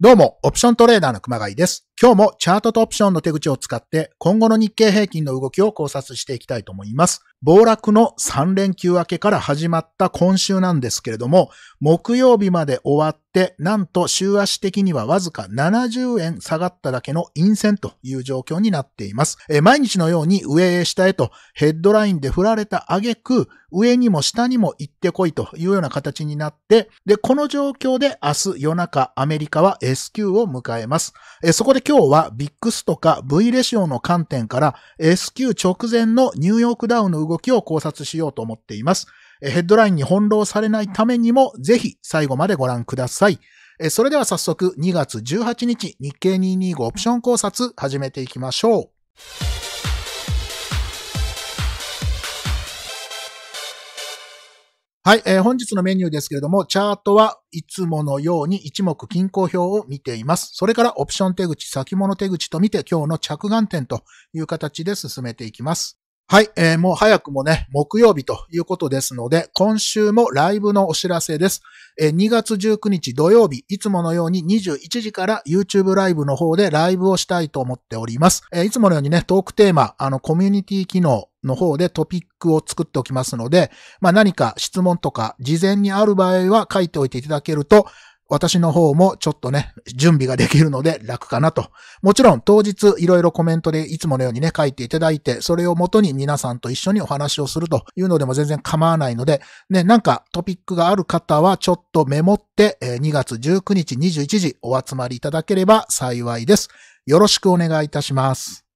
どうも、オプショントレーダーの熊谷です。今日もチャートとオプションの手口を使って今後の日経平均の動きを考察していきたいと思います。暴落の3連休明けから始まった今週なんですけれども、木曜日まで終わってなんと週足的にはわずか70円下がっただけの陰線という状況になっています。毎日のように上へ下へとヘッドラインで振られた挙句、上にも下にも行ってこいというような形になって、で、この状況で明日夜中アメリカは S q を迎えます。そこで今日は VIX とか V レシオの観点から S q 直前のニューヨークダウの動きを考察しようと思っています。ヘッドラインに翻弄されないためにもぜひ最後までご覧ください。それでは早速2月18日日経225オプション考察始めていきましょう。はい、えー、本日のメニューですけれども、チャートはいつものように一目均衡表を見ています。それからオプション手口、先物手口と見て今日の着眼点という形で進めていきます。はい、えー、もう早くもね、木曜日ということですので、今週もライブのお知らせです。えー、2月19日土曜日、いつものように21時から YouTube ライブの方でライブをしたいと思っております。えー、いつものようにね、トークテーマ、あの、コミュニティ機能、の方でトピックを作っておきますので、まあ、何か質問とか事前にある場合は書いておいていただけると、私の方もちょっとね、準備ができるので楽かなと。もちろん当日いろいろコメントでいつものようにね、書いていただいて、それをもとに皆さんと一緒にお話をするというのでも全然構わないので、ね、なんかトピックがある方はちょっとメモって、2月19日21時お集まりいただければ幸いです。よろしくお願いいたします。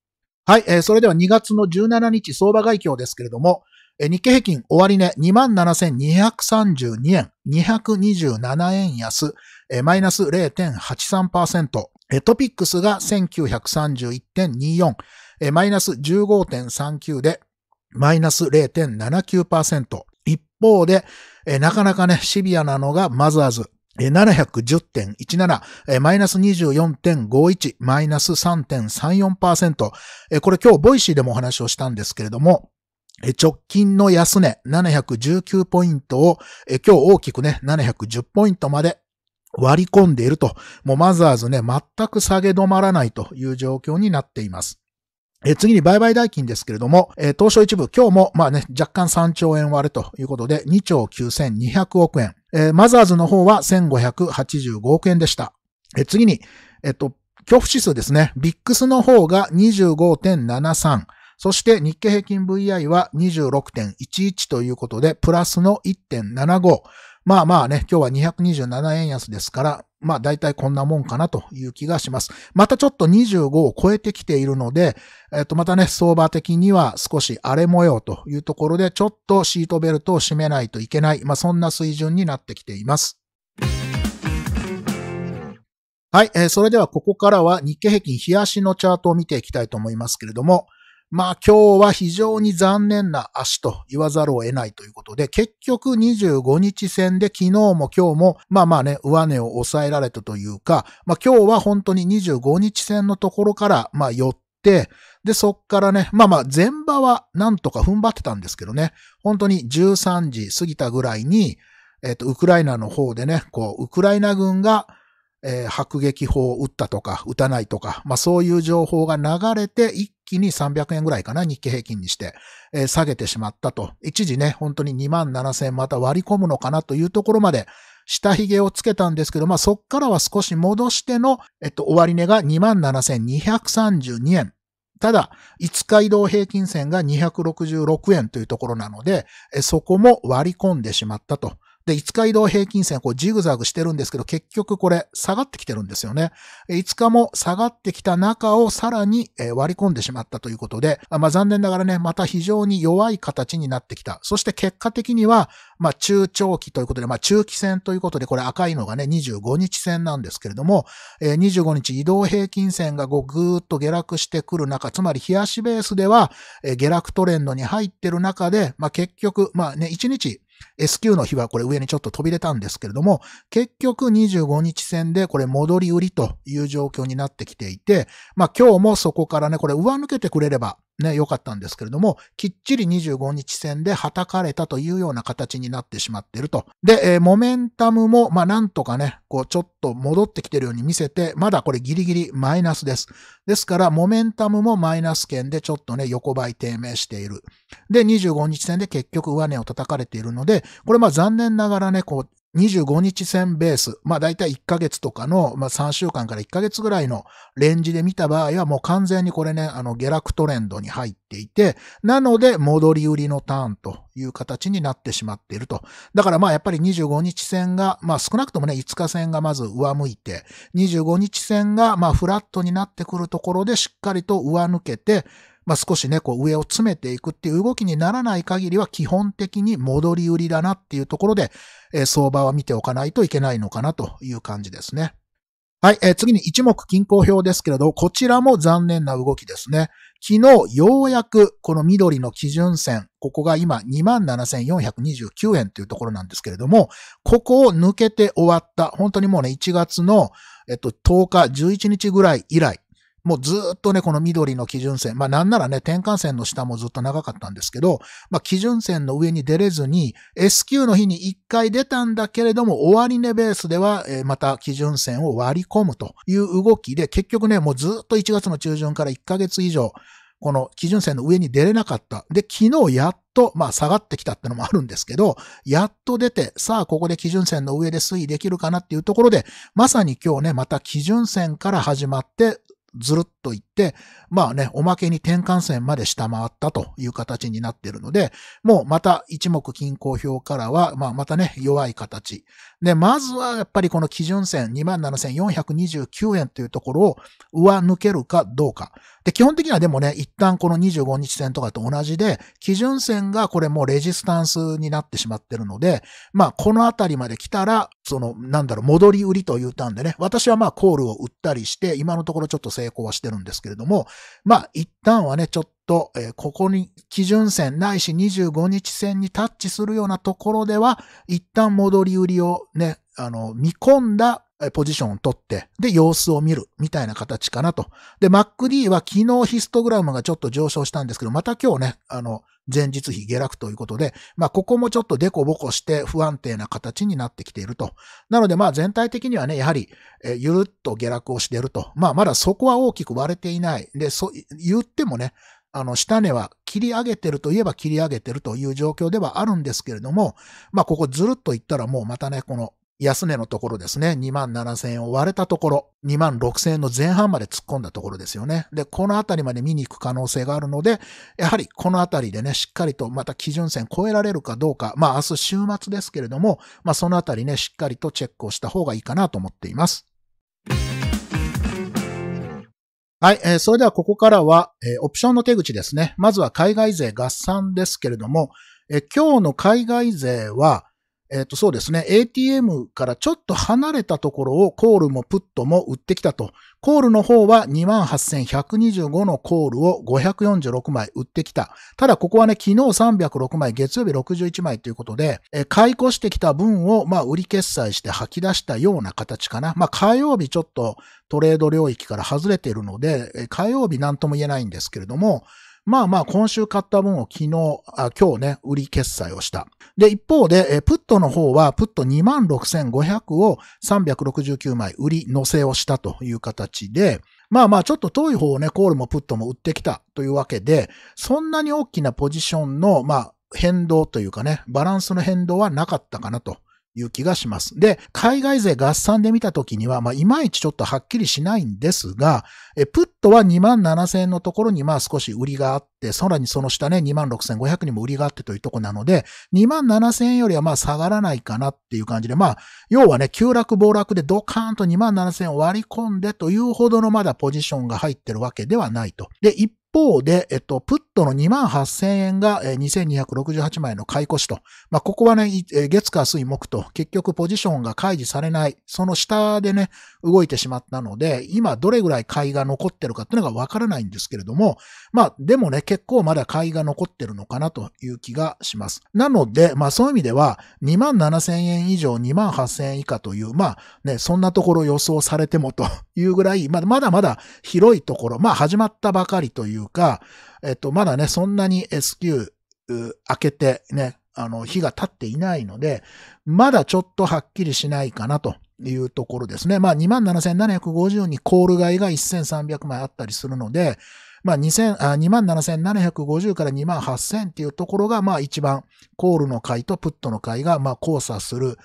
はい、えー、それでは2月の17日相場外況ですけれども、日経平均終わり値27,232円、227円安、マイナス0.83%、トピックスが1931.24、マイナス15.39で、マイナス0.79%。一方で、なかなかね、シビアなのがマザーズ。710.17、マイナス24.51、マイナス3.34%。これ今日ボイシーでもお話をしたんですけれども、直近の安値719ポイントを、今日大きくね、710ポイントまで割り込んでいると、もうマザーズね、全く下げ止まらないという状況になっています。え次に売買代金ですけれども、え当初一部、今日も、まあね、若干3兆円割れということで、2兆9200億円。えマザーズの方は1585億円でした。え次に、えっと、恐怖指数ですね。ビックスの方が25.73。そして日経平均 VI は26.11ということで、プラスの1.75。まあまあね、今日は227円安ですから、まあ大体こんなもんかなという気がします。またちょっと25を超えてきているので、えっ、とまたね、相場的には少し荒れ模様というところで、ちょっとシートベルトを締めないといけない、まあそんな水準になってきています。はい、えー、それではここからは日経平均冷やしのチャートを見ていきたいと思いますけれども、まあ今日は非常に残念な足と言わざるを得ないということで、結局25日戦で昨日も今日も、まあまあね、上値を抑えられたというか、まあ今日は本当に25日戦のところから、まあ寄って、で、そっからね、まあまあ前場はなんとか踏ん張ってたんですけどね、本当に13時過ぎたぐらいに、えっ、ー、と、ウクライナの方でね、こう、ウクライナ軍が、えー、迫撃砲を撃ったとか、撃たないとか、まあそういう情報が流れて、一気に300円ぐらいかな、日経平均にして、えー、下げてしまったと。一時ね、本当に2万7000円また割り込むのかなというところまで、下髭をつけたんですけど、まあそっからは少し戻しての、えっと、終値が27,232円。ただ、5日移動平均線が266円というところなので、そこも割り込んでしまったと。で、5日移動平均線こうジグザグしてるんですけど、結局これ下がってきてるんですよね。5日も下がってきた中をさらに割り込んでしまったということで、まあ残念ながらね、また非常に弱い形になってきた。そして結果的には、まあ中長期ということで、まあ中期線ということで、これ赤いのがね、25日線なんですけれども、25日移動平均線がこうぐーっと下落してくる中、つまり冷やしベースでは下落トレンドに入ってる中で、まあ結局、まあね、1日 S q の日はこれ上にちょっと飛び出たんですけれども、結局25日線でこれ戻り売りという状況になってきていて、まあ今日もそこからね、これ上抜けてくれれば、ね、良かったんですけれども、きっちり25日戦で叩かれたというような形になってしまっていると。で、えー、モメンタムも、まあ、なんとかね、こう、ちょっと戻ってきてるように見せて、まだこれギリギリマイナスです。ですから、モメンタムもマイナス圏でちょっとね、横ばい低迷している。で、25日戦で結局上値を叩かれているので、これまあ残念ながらね、こう、25日線ベース、まあ大体1ヶ月とかの、まあ3週間から1ヶ月ぐらいのレンジで見た場合はもう完全にこれね、あの下落トレンドに入っていて、なので戻り売りのターンという形になってしまっていると。だからまあやっぱり25日線が、まあ少なくともね、5日線がまず上向いて、25日線がまあフラットになってくるところでしっかりと上抜けて、まあ、少しね、こう上を詰めていくっていう動きにならない限りは基本的に戻り売りだなっていうところで、えー、相場は見ておかないといけないのかなという感じですね。はい、えー、次に一目均衡表ですけれど、こちらも残念な動きですね。昨日ようやくこの緑の基準線、ここが今27,429円というところなんですけれども、ここを抜けて終わった、本当にもうね、1月の、えっと、10日、11日ぐらい以来、もうずっとね、この緑の基準線、まあなんならね、転換線の下もずっと長かったんですけど、まあ基準線の上に出れずに、S q の日に一回出たんだけれども、終値ベースでは、えまた基準線を割り込むという動きで、結局ね、もうずっと1月の中旬から1ヶ月以上、この基準線の上に出れなかった。で、昨日やっと、まあ下がってきたってのもあるんですけど、やっと出て、さあここで基準線の上で推移できるかなっていうところで、まさに今日ね、また基準線から始まって、ずるっといって、まあね、おまけに転換線まで下回ったという形になっているので、もうまた一目均衡表からは、まあまたね、弱い形。で、まずはやっぱりこの基準線27,429円というところを上抜けるかどうか。で、基本的にはでもね、一旦この25日線とかと同じで、基準線がこれもうレジスタンスになってしまってるので、まあこのあたりまで来たら、その、なんだろう、戻り売りと言ったんでね、私はまあコールを売ったりして、今のところちょっと成功はしてるんですけれども、まあ一旦はね、ちょっと、えー、ここに基準線ないし25日線にタッチするようなところでは、一旦戻り売りをね、あの、見込んだポジションを取って、で、様子を見る、みたいな形かなと。で、MacD は昨日ヒストグラムがちょっと上昇したんですけど、また今日ね、あの、前日比下落ということで、まあ、ここもちょっとデコボコして不安定な形になってきていると。なので、まあ、全体的にはね、やはり、えゆるっと下落をしていると。まあ、まだそこは大きく割れていない。で、そ、言ってもね、あの、下値は切り上げてるといえば切り上げてるという状況ではあるんですけれども、まあ、ここずるっと言ったらもうまたね、この安値のところですね、2万7000円を割れたところ、2万6000円の前半まで突っ込んだところですよね。で、このあたりまで見に行く可能性があるので、やはりこのあたりでね、しっかりとまた基準線超えられるかどうか、まあ明日週末ですけれども、まあそのあたりね、しっかりとチェックをした方がいいかなと思っています。はい、えー、それではここからは、えー、オプションの手口ですね。まずは海外税合算ですけれども、えー、今日の海外税は、えっ、ー、と、そうですね。ATM からちょっと離れたところをコールもプットも売ってきたと。コールの方は28,125のコールを546枚売ってきた。ただ、ここはね、昨日306枚、月曜日61枚ということで、えー、買い越してきた分を、まあ、売り決済して吐き出したような形かな。まあ、火曜日ちょっとトレード領域から外れているので、火曜日なんとも言えないんですけれども、まあまあ、今週買った分を昨日、あ今日ね、売り決済をした。で、一方で、えプットの方は、プット26,500を369枚売り乗せをしたという形で、まあまあ、ちょっと遠い方をね、コールもプットも売ってきたというわけで、そんなに大きなポジションの、まあ、変動というかね、バランスの変動はなかったかなという気がします。で、海外勢合算で見たときには、まあ、いまいちちょっとはっきりしないんですが、え、プットは2万7千円のところに、まあ、少し売りがあって、さらにその下ね、2万6500にも売りがあってというとこなので、2万7千円よりはまあ、下がらないかなっていう感じで、まあ、要はね、急落暴落でドカーンと2万7千円を割り込んでというほどのまだポジションが入ってるわけではないと。で、一方で、えっと、プットの2万8000円が2268枚の買い越しと。まあ、ここはね、月火水木と結局ポジションが開示されない、その下でね、動いてしまったので、今どれぐらい買いが残ってるかっていうのがわからないんですけれども、まあ、でもね、結構まだ買いが残ってるのかなという気がします。なので、まあ、そういう意味では、2万7000円以上、2万8000円以下という、まあ、ね、そんなところ予想されてもというぐらい、ままだまだ広いところ、まあ、始まったばかりといういうか、えっと、まだね、そんなに S q 開けてね、あの、日が経っていないので、まだちょっとはっきりしないかなというところですね。まあ、27,750にコール買いが1,300枚あったりするので、まあ、27,750から28,000っていうところが、まあ、一番コールの買いとプットの買いが、まあ、交差する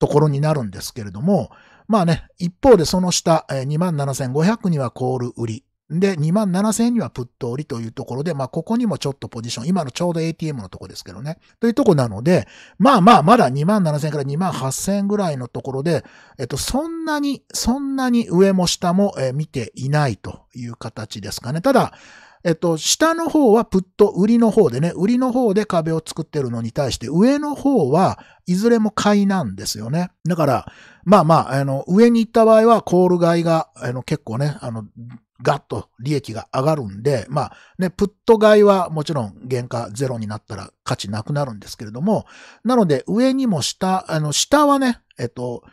ところになるんですけれども、まあね、一方でその下、27,500にはコール売り。で、2万7000円にはプット売りというところで、まあ、ここにもちょっとポジション、今のちょうど ATM のとこですけどね、というとこなので、まあまあ、まだ2万7000円から2万8000円ぐらいのところで、えっと、そんなに、そんなに上も下も、見ていないという形ですかね。ただ、えっと、下の方はプット、売りの方でね、売りの方で壁を作ってるのに対して、上の方はいずれも買いなんですよね。だから、まあまあ、あの、上に行った場合は、コール買いが、あの、結構ね、あの、ガッと利益が上がるんで、まあね、プット買いはもちろん原価ゼロになったら価値なくなるんですけれども、なので上にも下、あの下はね、えっと、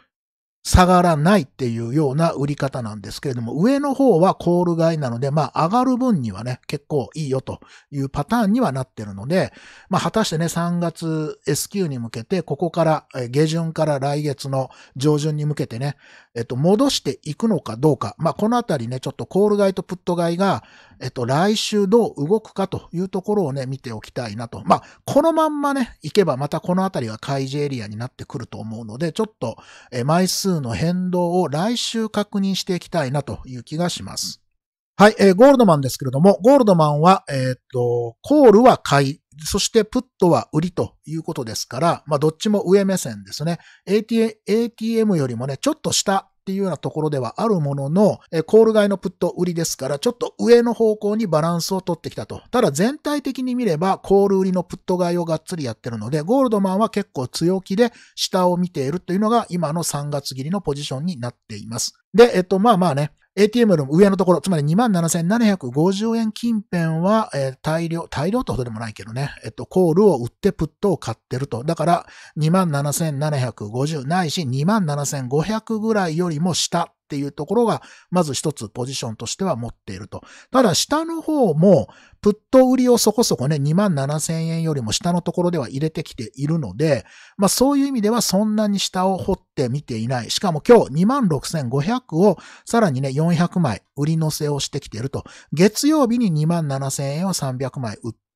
下がらないっていうような売り方なんですけれども、上の方はコール買いなので、まあ上がる分にはね、結構いいよというパターンにはなってるので、まあ果たしてね、3月 S q に向けて、ここから、下旬から来月の上旬に向けてね、えっと、戻していくのかどうか。まあ、このあたりね、ちょっとコール買いとプット買いが、えっと、来週どう動くかというところをね、見ておきたいなと。まあ、このまんまね、行けばまたこのあたりは開示エリアになってくると思うので、ちょっと、え、枚数の変動を来週確認していきたいなという気がします。はい、えー、ゴールドマンですけれども、ゴールドマンは、えー、っと、コールは買い、そしてプットは売りということですから、まあどっちも上目線ですね。ATM, ATM よりもね、ちょっと下っていうようなところではあるものの、えコール買いのプット売りですから、ちょっと上の方向にバランスを取ってきたと。ただ全体的に見れば、コール売りのプット買いをがっつりやってるので、ゴールドマンは結構強気で下を見ているというのが今の3月切りのポジションになっています。で、えっと、まあまあね、ATM の上のところ、つまり27,750円近辺は、えー、大量、大量ってほどでもないけどね、えっと、コールを売ってプットを買ってると。だから、27,750ないし、27,500ぐらいよりも下っていうところが、まず一つポジションとしては持っていると。ただ下の方も、プット売りをそこそこね、2万7 0円よりも下のところでは入れてきているので、まあそういう意味ではそんなに下を掘ってみていない。しかも今日2 6500をさらにね、400枚売り乗せをしてきていると。月曜日に2万7000円を300枚売って、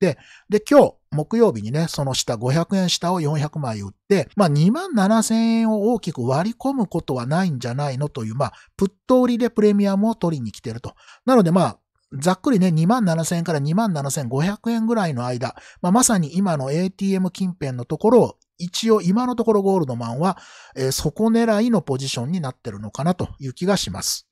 で、今日、木曜日にね、その下、500円下を400枚売って、まあ2万7000円を大きく割り込むことはないんじゃないのという、まあ、プット売りでプレミアムを取りに来てると。なのでまあ、ざっくりね、2万7000円から2万7500円ぐらいの間、まあ、まさに今の ATM 近辺のところを一応今のところゴールドマンは、えー、底狙いのポジションになってるのかなという気がします。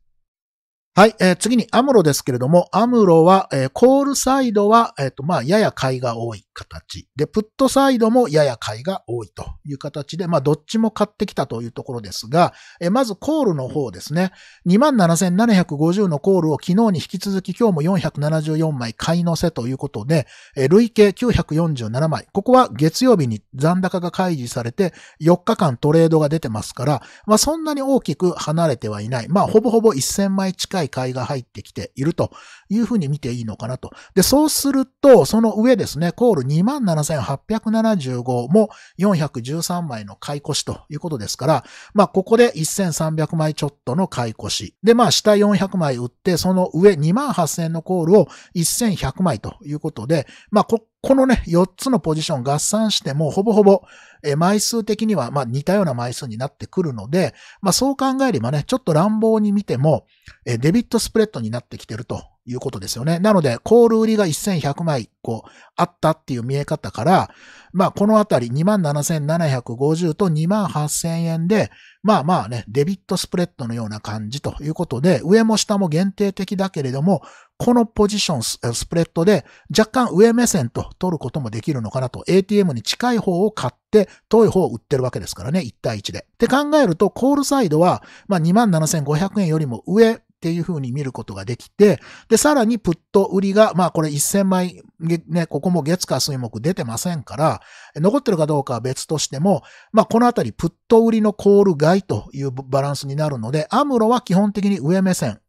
はい、えー、次にアムロですけれども、アムロは、えー、コールサイドは、えっ、ー、と、まあ、やや買いが多い形。で、プットサイドもやや買いが多いという形で、まあ、どっちも買ってきたというところですが、えー、まずコールの方ですね。27,750のコールを昨日に引き続き今日も474枚買い乗せということで、えー、累計947枚。ここは月曜日に残高が開示されて、4日間トレードが出てますから、まあ、そんなに大きく離れてはいない。まあ、ほぼほぼ1000枚近いい買いが入ってきているというふうに見ていいのかなと。で、そうすると、その上ですね、コール27,875も413枚の買い越しということですから、まあ、ここで1,300枚ちょっとの買い越し。で、まあ、下400枚売って、その上28,000のコールを1100枚ということで、まあ、ここのね、4つのポジション合算しても、ほぼほぼえ枚数的には、まあ、似たような枚数になってくるので、まあ、そう考えればね、ちょっと乱暴に見ても、えデビットスプレッドになってきてるということですよね。なので、コール売りが1100枚、こう、あったっていう見え方から、まあ、このあたり27,750と28,000円で、まあまあね、デビットスプレッドのような感じということで、上も下も限定的だけれども、このポジションス、スプレッドで若干上目線と取ることもできるのかなと、ATM に近い方を買って、遠い方を売ってるわけですからね、1対1で。って考えると、コールサイドは、まあ27,500円よりも上っていうふうに見ることができて、で、さらにプット売りが、まあこれ1000枚、ね、ここも月火水木出てませんから、残ってるかどうかは別としても、まあこのあたりプット売りのコール外というバランスになるので、アムロは基本的に上目線、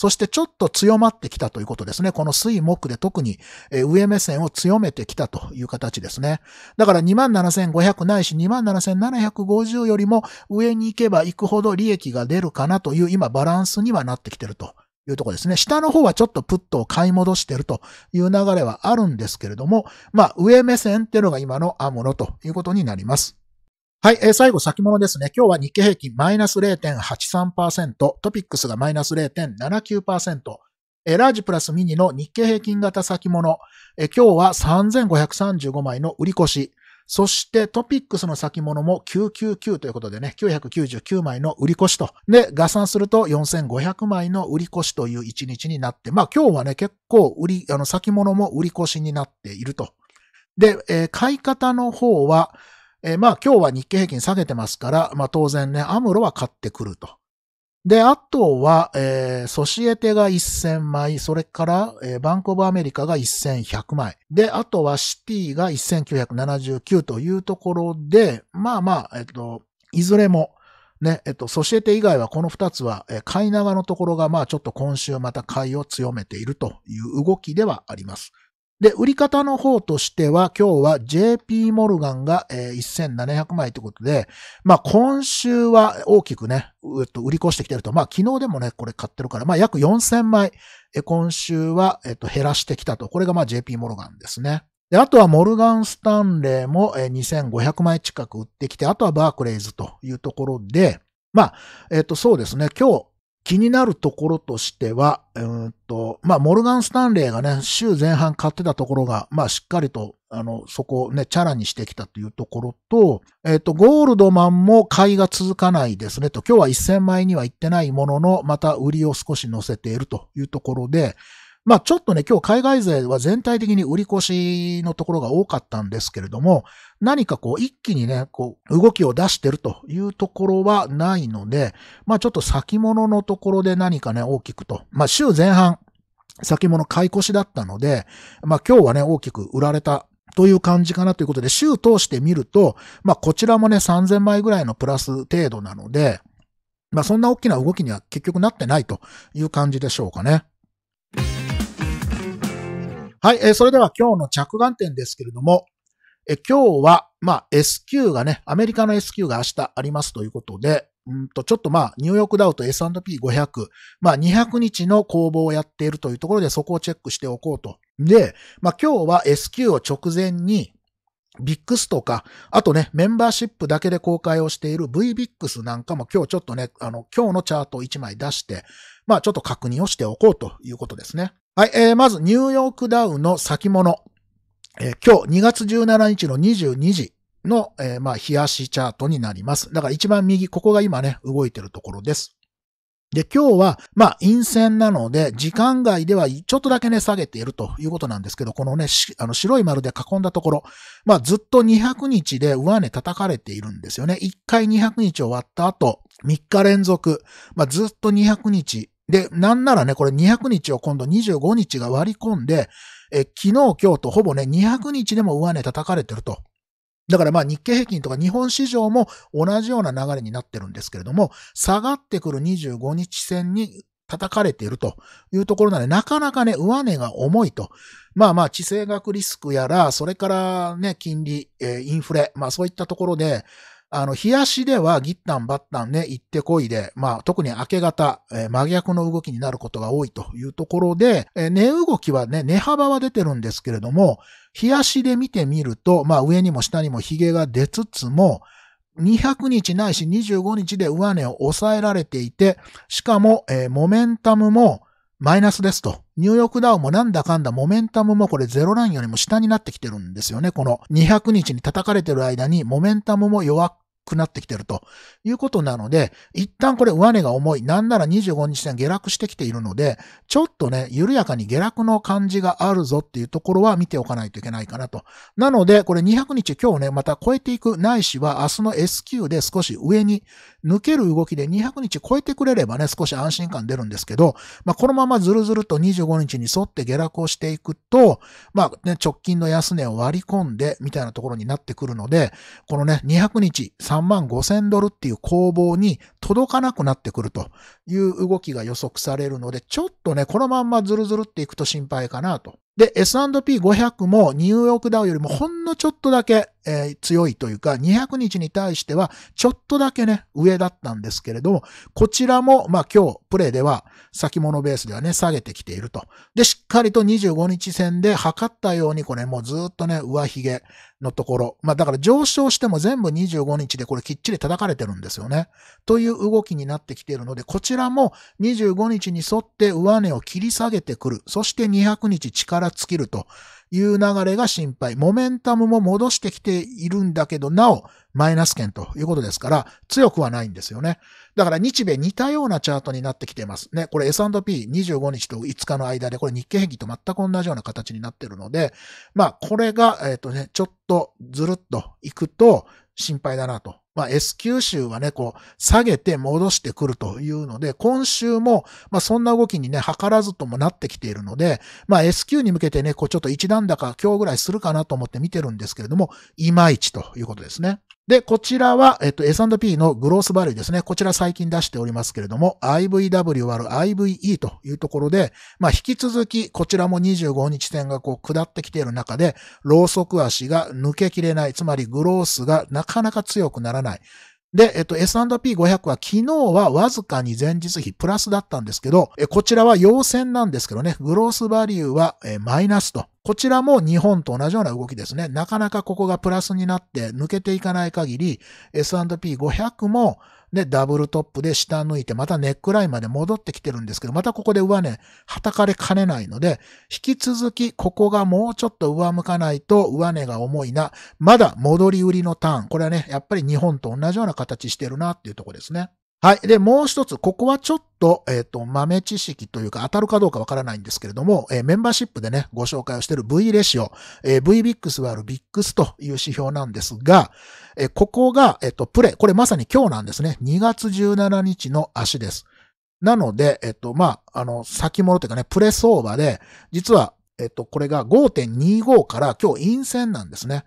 そしてちょっと強まってきたということですね。この水木で特に上目線を強めてきたという形ですね。だから27,500ないし27,750よりも上に行けば行くほど利益が出るかなという今バランスにはなってきてると。いうとこですね。下の方はちょっとプットを買い戻してるという流れはあるんですけれども、まあ上目線っていうのが今のアムロということになります。はい、えー、最後先物ですね。今日は日経平均マイナス0.83%、トピックスがマイナス0.79%、えー、ラージプラスミニの日経平均型先物、えー、今日は3535枚の売り越し、そしてトピックスの先物も999ということでね、999枚の売り越しと。で、合算すると4500枚の売り越しという一日になって、まあ今日はね、結構売り、あの先物も売り越しになっていると。で、えー、買い方の方は、えー、まあ今日は日経平均下げてますから、まあ当然ね、アムロは買ってくると。で、あとは、えー、ソシエテが1000枚、それから、えー、バンコブアメリカが1100枚。で、あとはシティが1979というところで、まあまあ、えっと、いずれも、ね、えっと、ソシエテ以外はこの2つは、えー、買い長のところが、まあちょっと今週また買いを強めているという動きではあります。で、売り方の方としては、今日は JP モルガンが、えー、1700枚ということで、まあ今週は大きくね、っと売り越してきてると、まあ昨日でもね、これ買ってるから、まあ約4000枚、え今週は、えっと、減らしてきたと。これがまあ JP モルガンですね。で、あとはモルガン・スタンレーも2500枚近く売ってきて、あとはバークレイズというところで、まあ、えっ、と、そうですね。今日、気になるところとしては、うんと、まあ、モルガン・スタンレーがね、週前半買ってたところが、まあ、しっかりと、あの、そこをね、チャラにしてきたというところと、えっ、ー、と、ゴールドマンも買いが続かないですねと、今日は1000枚には行ってないものの、また売りを少し乗せているというところで、まあちょっとね、今日海外勢は全体的に売り越しのところが多かったんですけれども、何かこう一気にね、こう動きを出してるというところはないので、まあちょっと先物のところで何かね、大きくと。まあ週前半、先物買い越しだったので、まあ今日はね、大きく売られたという感じかなということで、週通してみると、まあこちらもね、3000枚ぐらいのプラス程度なので、まあそんな大きな動きには結局なってないという感じでしょうかね。はい、えー、それでは今日の着眼点ですけれども、え今日は、まあ、S q がね、アメリカの S q が明日ありますということで、うんと、ちょっとまあ、ニューヨークダウと S&P500、まあ、200日の攻防をやっているというところで、そこをチェックしておこうと。で、まあ、今日は S q を直前に、ビックスとか、あとね、メンバーシップだけで公開をしている VBIX なんかも今日ちょっとね、あの、今日のチャートを1枚出して、まあちょっと確認をしておこうということですね。はい、えー、まずニューヨークダウの先物。えー、今日2月17日の22時の、えー、まあ、冷やしチャートになります。だから一番右、ここが今ね、動いてるところです。で、今日は、まあ、陰線なので、時間外ではちょっとだけね、下げているということなんですけど、このね、あの白い丸で囲んだところ、まあ、ずっと200日で上値叩かれているんですよね。1回200日終わった後、3日連続、まあ、ずっと200日で、なんならね、これ200日を今度25日が割り込んで、え昨日、今日とほぼね、200日でも上値叩かれてると。だからまあ日経平均とか日本市場も同じような流れになってるんですけれども、下がってくる25日線に叩かれているというところなので、なかなかね、上値が重いと。まあまあ、地政学リスクやら、それからね、金利、えー、インフレ、まあそういったところで、あの、冷やしではギッタンバッタンね、行ってこいで、まあ、特に明け方、えー、真逆の動きになることが多いというところで、えー、値動きはね、値幅は出てるんですけれども、冷やしで見てみると、まあ、上にも下にも髭が出つつも、200日ないし25日で上値を抑えられていて、しかも、えー、モメンタムも、マイナスですと。ニューヨークダウもなんだかんだモメンタムもこれゼロラインよりも下になってきてるんですよね。この200日に叩かれてる間にモメンタムも弱くなってきてるということなので、一旦これ上値が重い。なんなら25日線下落してきているので、ちょっとね、緩やかに下落の感じがあるぞっていうところは見ておかないといけないかなと。なので、これ200日今日ね、また超えていくないしは明日の S q で少し上に抜ける動きで200日超えてくれればね、少し安心感出るんですけど、まあこのままずるずると25日に沿って下落をしていくと、まあね、直近の安値を割り込んでみたいなところになってくるので、このね、200日、3 3万5千ドルっていう攻防に届かなくなってくるという動きが予測されるので、ちょっとね、このまんまずるずるっていくと心配かなとで、S&P500 もニューヨークダウよりもほんのちょっとだけ、えー、強いというか、200日に対してはちょっとだけね、上だったんですけれども、こちらも、まあ今日、プレイでは、先物ベースではね、下げてきていると。で、しっかりと25日線で測ったように、これもうずっとね、上髭のところ。まあだから上昇しても全部25日でこれきっちり叩かれてるんですよね。という動きになってきているので、こちらも25日に沿って上値を切り下げてくる。そして200日力ら尽きるという流れが心配。モメンタムも戻してきているんだけど、なおマイナス圏ということですから、強くはないんですよね。だから日米似たようなチャートになってきていますね。これ S&P25 日と5日の間で、これ日経平均と全く同じような形になってるので、まあこれが、えっ、とね、ちょっとずるっといくと心配だなとまあ、S 級州はね、こう、下げて戻してくるというので、今週も、まあ、そんな動きにね、図らずともなってきているので、まあ、S 級に向けてね、こう、ちょっと一段高、今日ぐらいするかなと思って見てるんですけれども、いまいちということですね。で、こちらは、えっと、S&P のグロースバリューですね。こちら最近出しておりますけれども、IVW 割 IVE というところで、まあ、引き続き、こちらも25日線がこう、下ってきている中で、ローソク足が抜けきれない。つまり、グロースがなかなか強くならない。で、えっと、S&P500 は昨日はわずかに前日比プラスだったんですけど、こちらは陽線なんですけどね、グロースバリューはマイナスと。こちらも日本と同じような動きですね。なかなかここがプラスになって抜けていかない限り、S&P500 もで、ダブルトップで下抜いて、またネックラインまで戻ってきてるんですけど、またここで上ね、叩かれかねないので、引き続き、ここがもうちょっと上向かないと、上値が重いな。まだ戻り売りのターン。これはね、やっぱり日本と同じような形してるなっていうとこですね。はい。で、もう一つ、ここはちょっと、えっ、ー、と、豆知識というか当たるかどうかわからないんですけれども、えー、メンバーシップでね、ご紹介をしている V レシオ、えー、VBIX はある BIX という指標なんですが、えここが、えっ、と、プレ、これまさに今日なんですね。2月17日の足です。なので、えっ、と、まあ、あの、先物というかね、プレ相場で、実は、えっ、と、これが5.25から今日陰線なんですね。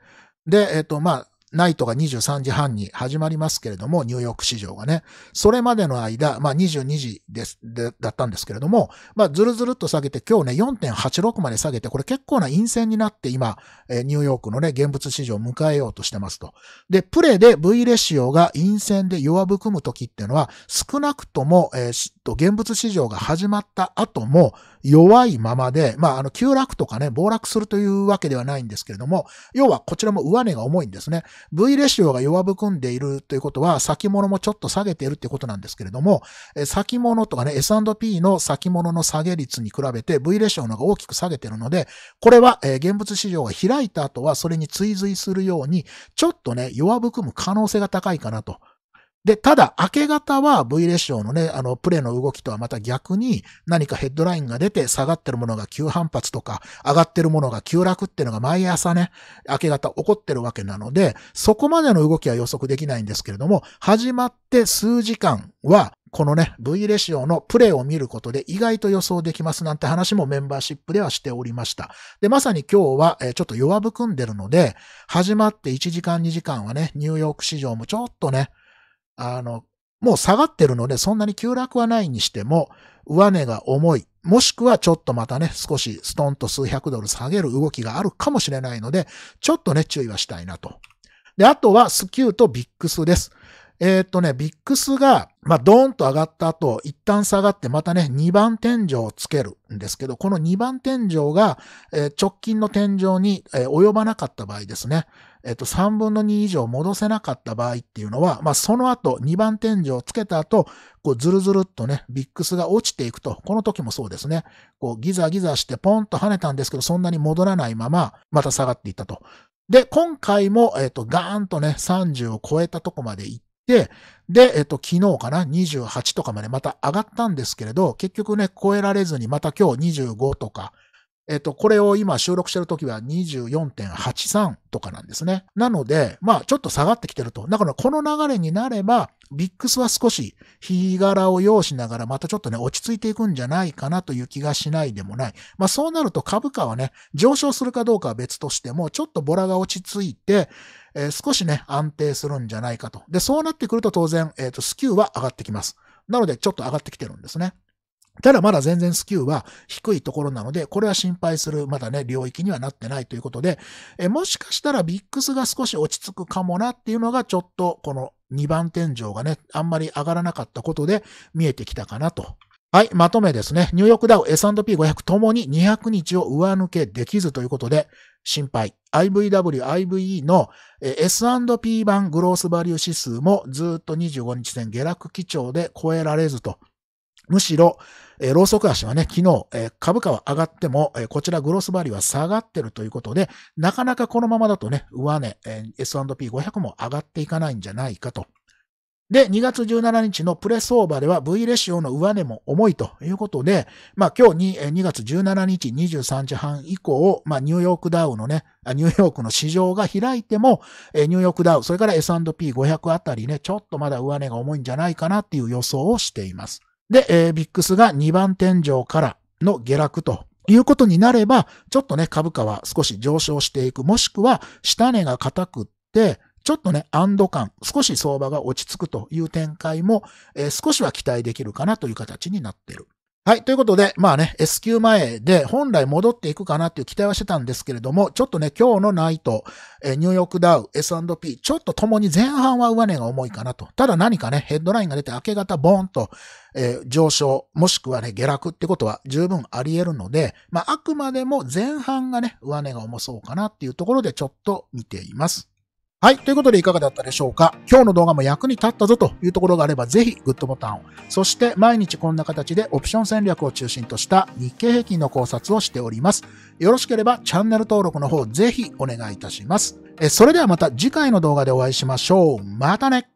で、えっ、と、まあ、ナイトが23時半に始まりますけれども、ニューヨーク市場がね。それまでの間、まあ22時です、で、だったんですけれども、まあずるずるっと下げて、今日ね4.86まで下げて、これ結構な陰線になって今、えニューヨークのね、現物市場を迎えようとしてますと。で、プレで V レシオが陰線で弱含む時っていうのは、少なくとも、えー、と、現物市場が始まった後も弱いままで、まあ、あの、急落とかね、暴落するというわけではないんですけれども、要はこちらも上値が重いんですね。V レシオが弱含んでいるということは、先物もちょっと下げているってことなんですけれども、先物とかね、S&P の先物の下げ率に比べて V レシオの方が大きく下げているので、これは現物市場が開いた後はそれに追随するように、ちょっとね、弱含む可能性が高いかなと。で、ただ、明け方は V レッションのね、あの、プレイの動きとはまた逆に、何かヘッドラインが出て、下がってるものが急反発とか、上がってるものが急落っていうのが毎朝ね、明け方起こってるわけなので、そこまでの動きは予測できないんですけれども、始まって数時間は、このね、V レシオのプレイを見ることで意外と予想できますなんて話もメンバーシップではしておりました。で、まさに今日は、えちょっと弱含んでるので、始まって1時間2時間はね、ニューヨーク市場もちょっとね、あの、もう下がってるので、そんなに急落はないにしても、上値が重い。もしくはちょっとまたね、少しストンと数百ドル下げる動きがあるかもしれないので、ちょっとね、注意はしたいなと。で、あとはスキューとビックスです。えー、っとね、ビックスが、まあ、ドーンと上がった後、一旦下がって、またね、2番天井をつけるんですけど、この2番天井が、えー、直近の天井に、えー、及ばなかった場合ですね。えっと、3分の2以上戻せなかった場合っていうのは、まあ、その後、2番天井をつけた後、こう、ずるずるっとね、ビックスが落ちていくと、この時もそうですね、こう、ギザギザしてポンと跳ねたんですけど、そんなに戻らないまま、また下がっていったと。で、今回も、えっと、ガーンとね、30を超えたとこまで行って、で、えっと、昨日かな、28とかまでまた上がったんですけれど、結局ね、超えられずにまた今日25とか、えっと、これを今収録してる時は24.83とかなんですね。なので、まあ、ちょっと下がってきてると。だから、この流れになれば、ビックスは少し日柄を要しながら、またちょっとね、落ち着いていくんじゃないかなという気がしないでもない。まあ、そうなると株価はね、上昇するかどうかは別としても、ちょっとボラが落ち着いて、えー、少しね、安定するんじゃないかと。で、そうなってくると当然、えっ、ー、と、スキューは上がってきます。なので、ちょっと上がってきてるんですね。ただまだ全然スキューは低いところなので、これは心配する、まだね、領域にはなってないということで、えもしかしたらビックスが少し落ち着くかもなっていうのが、ちょっとこの2番天井がね、あんまり上がらなかったことで見えてきたかなとはい、まとめですね。ニューヨークダウ S&P500 ともに200日を上抜けできずということで、心配。IVW、IVE の S&P 版グロースバリュー指数もずっと25日線下落基調で超えられずとむしろ、えー、ローソク足はね、昨日、えー、株価は上がっても、えー、こちらグロスバリューは下がってるということで、なかなかこのままだとね、上値、えー、S&P500 も上がっていかないんじゃないかと。で、2月17日のプレスオーバーでは V レシオの上値も重いということで、まあ今日に2月17日23時半以降、まあニューヨークダウのね、ニューヨークの市場が開いても、ニューヨークダウ、それから S&P500 あたりね、ちょっとまだ上値が重いんじゃないかなっていう予想をしています。で、えー、ビックスが2番天井からの下落ということになれば、ちょっとね、株価は少し上昇していく。もしくは、下値が硬くって、ちょっとね、安堵感、少し相場が落ち着くという展開も、えー、少しは期待できるかなという形になっている。はい。ということで、まあね、S 級前で本来戻っていくかなっていう期待はしてたんですけれども、ちょっとね、今日のナイト、えニューヨークダウ、S&P、ちょっとともに前半は上値が重いかなと。ただ何かね、ヘッドラインが出て明け方ボーンと、えー、上昇、もしくはね、下落ってことは十分あり得るので、まあ、あくまでも前半がね、上値が重そうかなっていうところでちょっと見ています。はい。ということでいかがだったでしょうか今日の動画も役に立ったぞというところがあれば、ぜひグッドボタンを。そして毎日こんな形でオプション戦略を中心とした日経平均の考察をしております。よろしければチャンネル登録の方ぜひお願いいたします。えそれではまた次回の動画でお会いしましょう。またね